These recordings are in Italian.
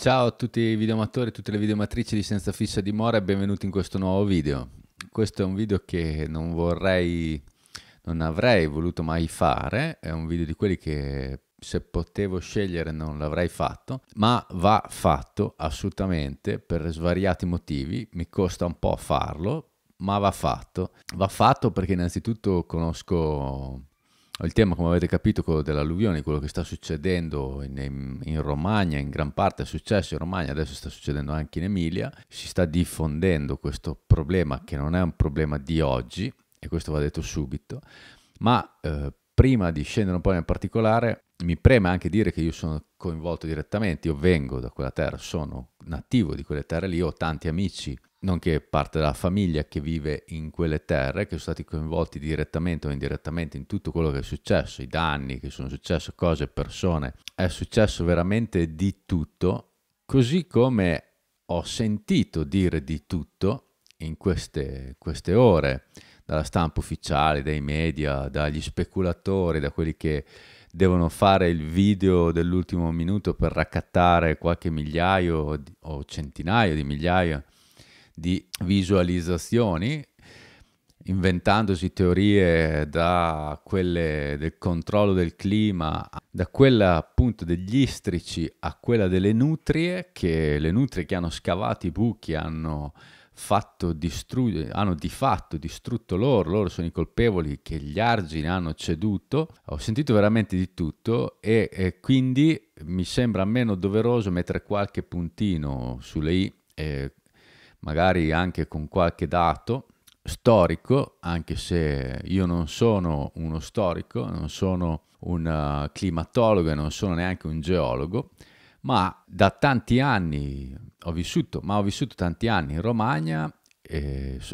Ciao a tutti i videoamatori e tutte le videomatrici di Senza Fissa Dimora e benvenuti in questo nuovo video. Questo è un video che non vorrei, non avrei voluto mai fare, è un video di quelli che se potevo scegliere non l'avrei fatto, ma va fatto assolutamente per svariati motivi, mi costa un po' farlo, ma va fatto. Va fatto perché innanzitutto conosco il tema, come avete capito, quello dell'alluvione, quello che sta succedendo in, in, Romagna, in gran parte è successo in Romagna, adesso sta succedendo anche in Emilia. Si sta diffondendo questo problema che non è un problema di oggi, e questo va detto subito, ma eh, prima di scendere un po' nel particolare, mi preme anche dire che io sono coinvolto direttamente, io vengo da quella terra, sono nativo di quelle terre lì, ho tanti amici nonché parte della famiglia che vive in quelle terre, che sono stati coinvolti direttamente o indirettamente in tutto quello che è successo, i danni che sono successi, cose, persone, è successo veramente di tutto, così come ho sentito dire di tutto in queste, queste ore, dalla stampa ufficiale, dai media, dagli speculatori, da quelli che devono fare il video dell'ultimo minuto per raccattare qualche migliaio o centinaio di migliaia di visualizzazioni, inventandosi teorie da quelle del controllo del clima, da quella appunto degli istrici a quella delle nutrie, che le nutrie che hanno scavato i buchi hanno, fatto distru- hanno di fatto distrutto loro, loro sono i colpevoli che gli argini hanno ceduto, ho sentito veramente di tutto e, e quindi mi sembra meno doveroso mettere qualche puntino sulle i eh, magari anche con qualche dato storico, anche se io non sono uno storico, non sono un eh, climatologo e non sono neanche un geologo, ma da tanti anni ho vissuto, ma ho vissuto tanti anni in Romagna,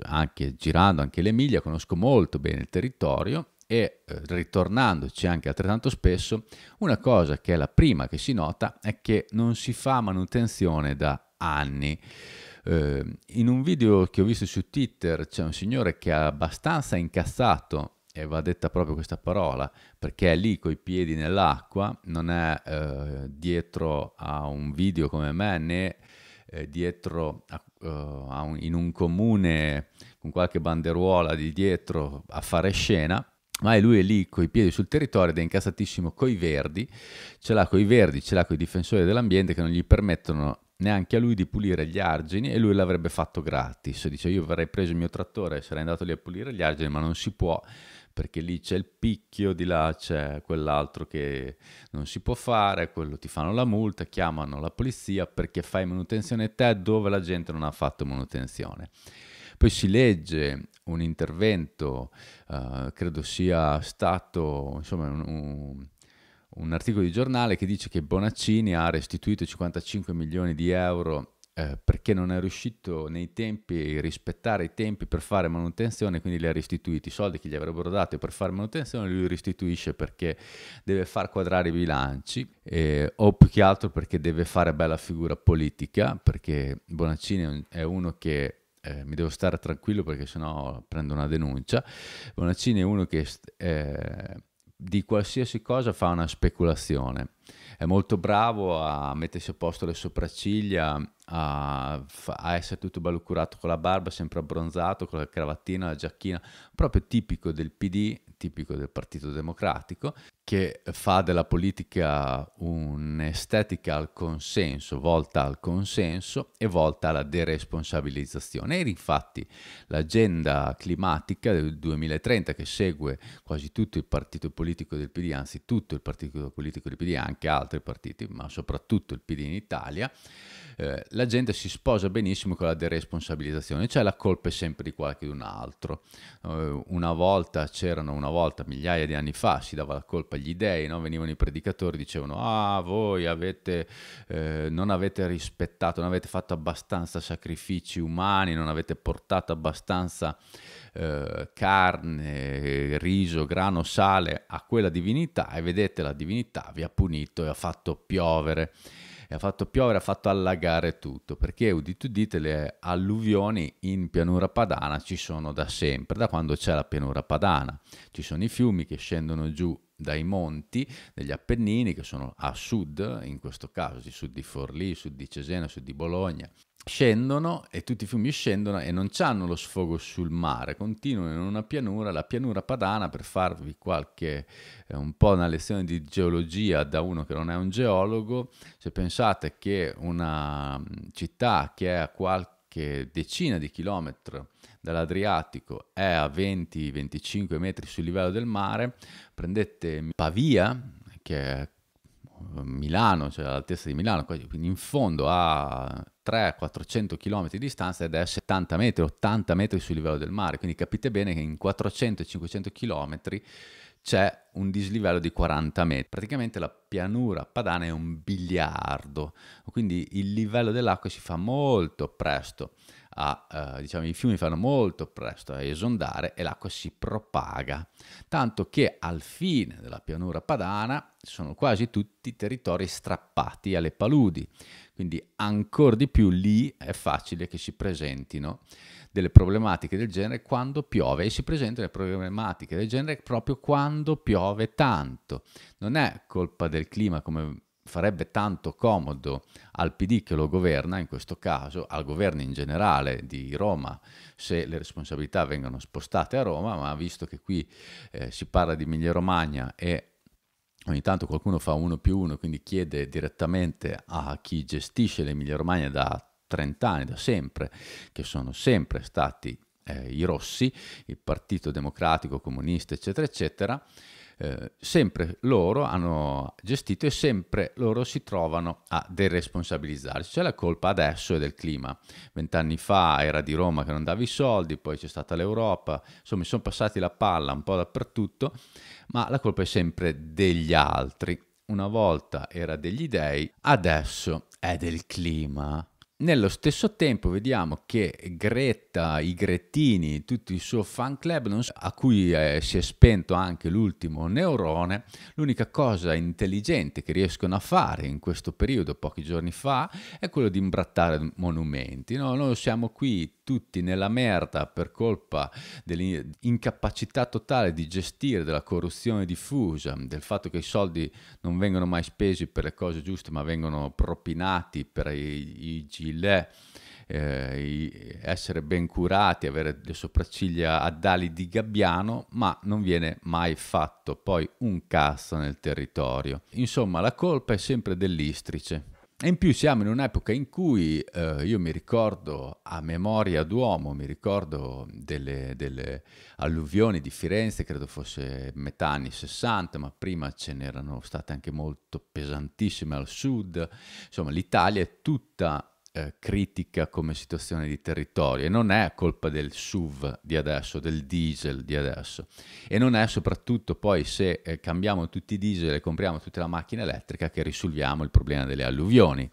anche girando anche l'Emilia, conosco molto bene il territorio e eh, ritornandoci anche altrettanto spesso, una cosa che è la prima che si nota è che non si fa manutenzione da anni. Eh, in un video che ho visto su Twitter c'è un signore che è abbastanza incazzato e va detta proprio questa parola, perché è lì coi piedi nell'acqua, non è eh, dietro a un video come me, né eh, dietro a, uh, a un, in un comune con qualche banderuola di dietro a fare scena, ma lui è lì coi piedi sul territorio ed è incassatissimo coi verdi, ce l'ha coi verdi, ce l'ha coi difensori dell'ambiente che non gli permettono neanche a lui di pulire gli argini e lui l'avrebbe fatto gratis. Dice io avrei preso il mio trattore e sarei andato lì a pulire gli argini, ma non si può perché lì c'è il picchio, di là c'è quell'altro che non si può fare, quello ti fanno la multa, chiamano la polizia perché fai manutenzione te dove la gente non ha fatto manutenzione. Poi si legge un intervento, eh, credo sia stato insomma un, un un articolo di giornale che dice che Bonaccini ha restituito 55 milioni di euro eh, perché non è riuscito nei tempi rispettare i tempi per fare manutenzione, quindi li ha restituiti. I soldi che gli avrebbero dato per fare manutenzione lui restituisce perché deve far quadrare i bilanci eh, o più che altro perché deve fare bella figura politica, perché Bonaccini è uno che eh, mi devo stare tranquillo perché sennò prendo una denuncia. Bonaccini è uno che eh, di qualsiasi cosa fa una speculazione. È molto bravo a mettersi a posto le sopracciglia, a, a essere tutto bello curato con la barba, sempre abbronzato, con la cravattina, la giacchina, proprio tipico del PD, tipico del Partito Democratico, che fa della politica un'estetica al consenso, volta al consenso e volta alla deresponsabilizzazione. E infatti l'agenda climatica del 2030 che segue quasi tutto il partito politico del PD, anzi tutto il partito politico del PD, anche altri partiti, ma soprattutto il PD in Italia, eh, la gente si sposa benissimo con la deresponsabilizzazione, cioè la colpa è sempre di qualcun altro. Eh, una volta c'erano, una volta, migliaia di anni fa, si dava la colpa agli dei, no? venivano i predicatori, dicevano, ah, voi avete, eh, non avete rispettato, non avete fatto abbastanza sacrifici umani, non avete portato abbastanza eh, carne, riso, grano, sale a quella divinità e vedete la divinità vi ha punito e ha fatto piovere e ha fatto piovere, ha fatto allagare tutto, perché udite udite le alluvioni in pianura padana ci sono da sempre, da quando c'è la pianura padana. Ci sono i fiumi che scendono giù dai monti degli Appennini che sono a sud, in questo caso sud di Forlì, sud di Cesena, sud di Bologna, scendono e tutti i fiumi scendono e non hanno lo sfogo sul mare, continuano in una pianura, la pianura padana, per farvi qualche, eh, un po' una lezione di geologia da uno che non è un geologo, se pensate che una mm, città che è a qualche decina di chilometri dall'Adriatico è a 20-25 metri sul livello del mare, prendete Pavia, che è Milano, cioè all'altezza di Milano, quindi in fondo a 300-400 km di distanza ed è a 70 metri, 80 metri sul livello del mare, quindi capite bene che in 400-500 km c'è un dislivello di 40 metri. Praticamente la pianura padana è un biliardo, quindi il livello dell'acqua si fa molto presto a, eh, diciamo, i fiumi fanno molto presto a esondare e l'acqua si propaga, tanto che al fine della pianura padana sono quasi tutti territori strappati alle paludi, quindi ancora di più lì è facile che si presentino delle problematiche del genere quando piove e si presentano le problematiche del genere proprio quando piove tanto. Non è colpa del clima come farebbe tanto comodo al PD che lo governa, in questo caso al governo in generale di Roma, se le responsabilità vengono spostate a Roma, ma visto che qui eh, si parla di Emilia Romagna e ogni tanto qualcuno fa uno più uno, quindi chiede direttamente a chi gestisce l'Emilia Romagna da 30 anni, da sempre, che sono sempre stati eh, i rossi, il Partito Democratico, Comunista, eccetera, eccetera, eh, sempre loro hanno gestito e sempre loro si trovano a deresponsabilizzarsi. Cioè la colpa adesso è del clima. Vent'anni fa era di Roma che non dava i soldi, poi c'è stata l'Europa, insomma mi sono passati la palla un po' dappertutto, ma la colpa è sempre degli altri. Una volta era degli dei, adesso è del clima. Nello stesso tempo vediamo che Greta, i Grettini, tutto il suo fan club, a cui eh, si è spento anche l'ultimo neurone, l'unica cosa intelligente che riescono a fare in questo periodo, pochi giorni fa, è quello di imbrattare monumenti. No? Noi siamo qui tutti nella merda per colpa dell'incapacità totale di gestire, della corruzione diffusa, del fatto che i soldi non vengono mai spesi per le cose giuste, ma vengono propinati per i, i gilet. Eh, essere ben curati, avere le sopracciglia a dali di gabbiano, ma non viene mai fatto poi un cazzo nel territorio. Insomma, la colpa è sempre dell'istrice. E in più siamo in un'epoca in cui eh, io mi ricordo a memoria d'uomo, mi ricordo delle, delle, alluvioni di Firenze, credo fosse metà anni 60, ma prima ce n'erano state anche molto pesantissime al sud. Insomma, l'Italia è tutta eh, critica come situazione di territorio e non è colpa del SUV di adesso, del diesel di adesso e non è soprattutto poi se eh, cambiamo tutti i diesel e compriamo tutta la macchina elettrica che risolviamo il problema delle alluvioni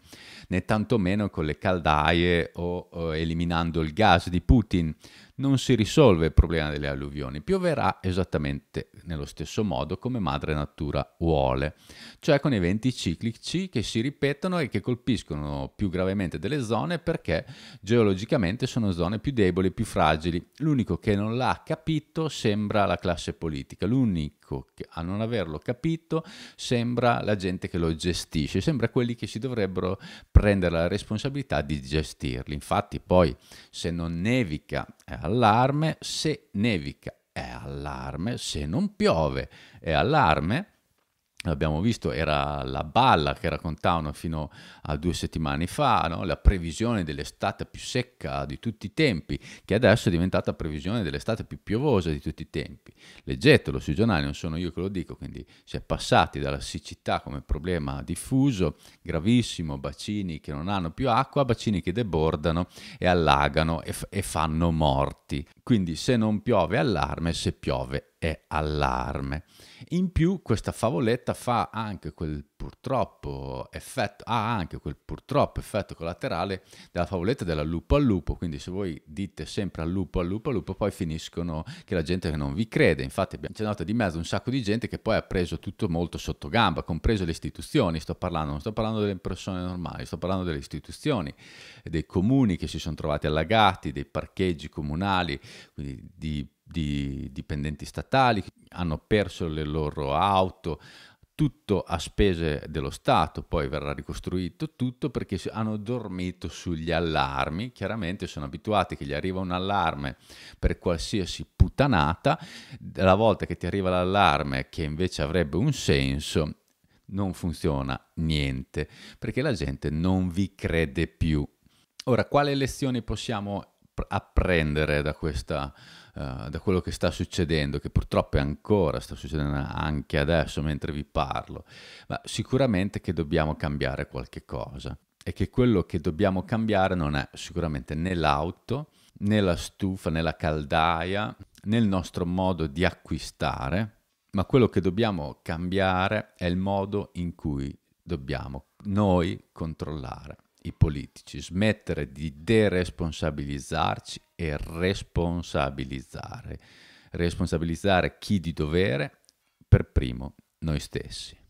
né tantomeno con le caldaie o, o eliminando il gas di Putin. Non si risolve il problema delle alluvioni, pioverà esattamente nello stesso modo come madre natura vuole, cioè con eventi ciclici che si ripetono e che colpiscono più gravemente delle zone perché geologicamente sono zone più deboli, più fragili. L'unico che non l'ha capito sembra la classe politica, l'unico pubblico a non averlo capito sembra la gente che lo gestisce, sembra quelli che si dovrebbero prendere la responsabilità di gestirli. Infatti poi se non nevica è allarme, se nevica è allarme, se non piove è allarme, Abbiamo visto, era la balla che raccontavano fino a due settimane fa, no? la previsione dell'estate più secca di tutti i tempi, che adesso è diventata previsione dell'estate più piovosa di tutti i tempi. Leggetelo sui giornali, non sono io che lo dico, quindi si è passati dalla siccità come problema diffuso, gravissimo, bacini che non hanno più acqua, bacini che debordano e allagano e, f- e fanno morti. Quindi se non piove allarme, se piove è allarme. In più questa favoletta fa anche quel purtroppo effetto, ha anche quel purtroppo effetto collaterale della favoletta della lupo al lupo, quindi se voi dite sempre al lupo al lupo al lupo poi finiscono che la gente non vi crede, infatti c'è nota di mezzo un sacco di gente che poi ha preso tutto molto sotto gamba, compreso le istituzioni, sto parlando, non sto parlando delle persone normali, sto parlando delle istituzioni, dei comuni che si sono trovati allagati, dei parcheggi comunali, quindi di di dipendenti statali, hanno perso le loro auto, tutto a spese dello Stato, poi verrà ricostruito tutto perché hanno dormito sugli allarmi, chiaramente sono abituati che gli arriva un allarme per qualsiasi puttanata, la volta che ti arriva l'allarme che invece avrebbe un senso, non funziona niente, perché la gente non vi crede più. Ora, quale lezioni possiamo apprendere da questa eh, da quello che sta succedendo, che purtroppo è ancora sta succedendo anche adesso mentre vi parlo, ma sicuramente che dobbiamo cambiare qualche cosa e che quello che dobbiamo cambiare non è sicuramente né l'auto, né la stufa, né la caldaia, né il nostro modo di acquistare, ma quello che dobbiamo cambiare è il modo in cui dobbiamo noi controllare i politici, smettere di deresponsabilizzarci e responsabilizzare. Responsabilizzare chi di dovere, per primo noi stessi.